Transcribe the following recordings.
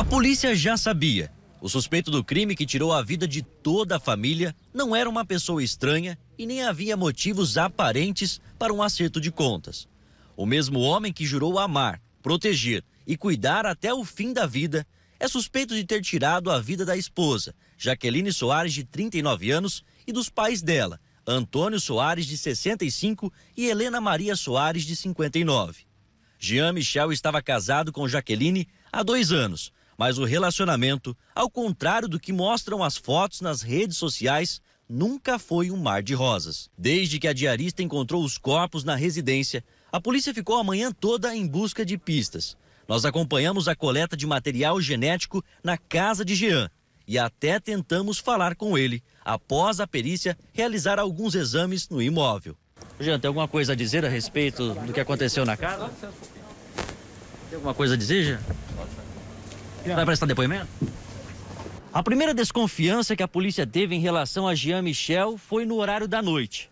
A polícia já sabia. O suspeito do crime que tirou a vida de toda a família não era uma pessoa estranha e nem havia motivos aparentes para um acerto de contas. O mesmo homem que jurou amar, proteger e cuidar até o fim da vida é suspeito de ter tirado a vida da esposa, Jaqueline Soares, de 39 anos, e dos pais dela, Antônio Soares, de 65, e Helena Maria Soares, de 59. Jean Michel estava casado com Jaqueline há dois anos mas o relacionamento, ao contrário do que mostram as fotos nas redes sociais, nunca foi um mar de rosas. Desde que a diarista encontrou os corpos na residência, a polícia ficou a manhã toda em busca de pistas. Nós acompanhamos a coleta de material genético na casa de Jean e até tentamos falar com ele após a perícia realizar alguns exames no imóvel. Jean, tem alguma coisa a dizer a respeito do que aconteceu na casa? Tem alguma coisa a dizer, Jean? Vai é. prestar depoimento? A primeira desconfiança que a polícia teve em relação a Jean Michel foi no horário da noite.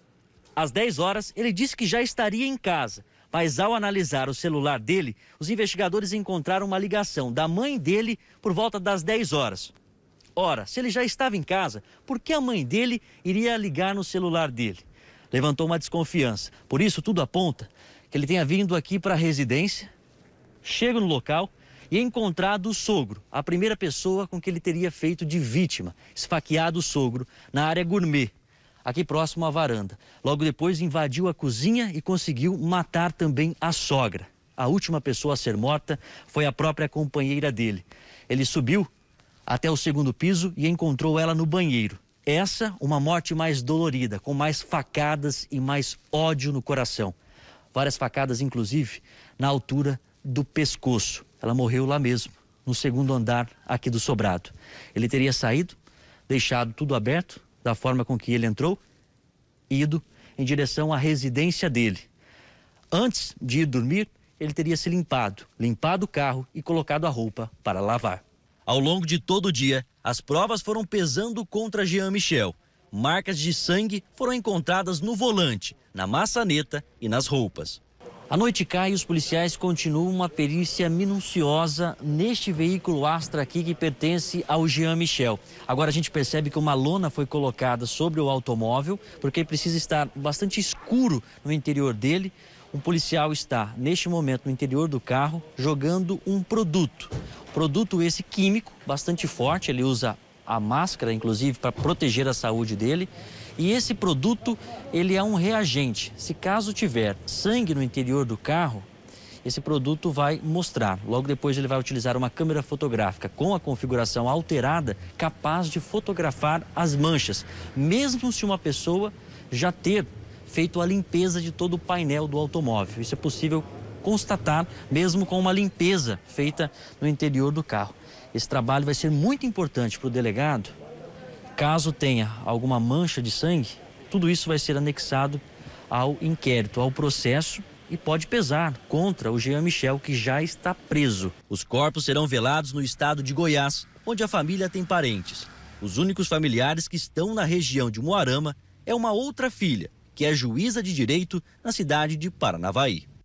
Às 10 horas, ele disse que já estaria em casa, mas ao analisar o celular dele, os investigadores encontraram uma ligação da mãe dele por volta das 10 horas. Ora, se ele já estava em casa, por que a mãe dele iria ligar no celular dele? Levantou uma desconfiança. Por isso, tudo aponta que ele tenha vindo aqui para a residência, chega no local e encontrado o sogro, a primeira pessoa com que ele teria feito de vítima, esfaqueado o sogro, na área gourmet, aqui próximo à varanda. Logo depois, invadiu a cozinha e conseguiu matar também a sogra. A última pessoa a ser morta foi a própria companheira dele. Ele subiu até o segundo piso e encontrou ela no banheiro. Essa, uma morte mais dolorida, com mais facadas e mais ódio no coração. Várias facadas, inclusive, na altura do pescoço. Ela morreu lá mesmo, no segundo andar aqui do sobrado. Ele teria saído, deixado tudo aberto, da forma com que ele entrou, e ido em direção à residência dele. Antes de ir dormir, ele teria se limpado, limpado o carro e colocado a roupa para lavar. Ao longo de todo o dia, as provas foram pesando contra Jean Michel. Marcas de sangue foram encontradas no volante, na maçaneta e nas roupas. A noite cai e os policiais continuam uma perícia minuciosa neste veículo Astra aqui que pertence ao Jean Michel. Agora a gente percebe que uma lona foi colocada sobre o automóvel porque precisa estar bastante escuro no interior dele. Um policial está neste momento no interior do carro jogando um produto. Produto esse químico, bastante forte, ele usa a máscara, inclusive, para proteger a saúde dele. E esse produto, ele é um reagente. Se caso tiver sangue no interior do carro, esse produto vai mostrar. Logo depois ele vai utilizar uma câmera fotográfica com a configuração alterada, capaz de fotografar as manchas, mesmo se uma pessoa já ter feito a limpeza de todo o painel do automóvel. Isso é possível constatar, mesmo com uma limpeza feita no interior do carro. Esse trabalho vai ser muito importante para o delegado. Caso tenha alguma mancha de sangue, tudo isso vai ser anexado ao inquérito, ao processo e pode pesar contra o Jean Michel, que já está preso. Os corpos serão velados no estado de Goiás, onde a família tem parentes. Os únicos familiares que estão na região de Moarama é uma outra filha, que é juíza de direito na cidade de Paranavaí.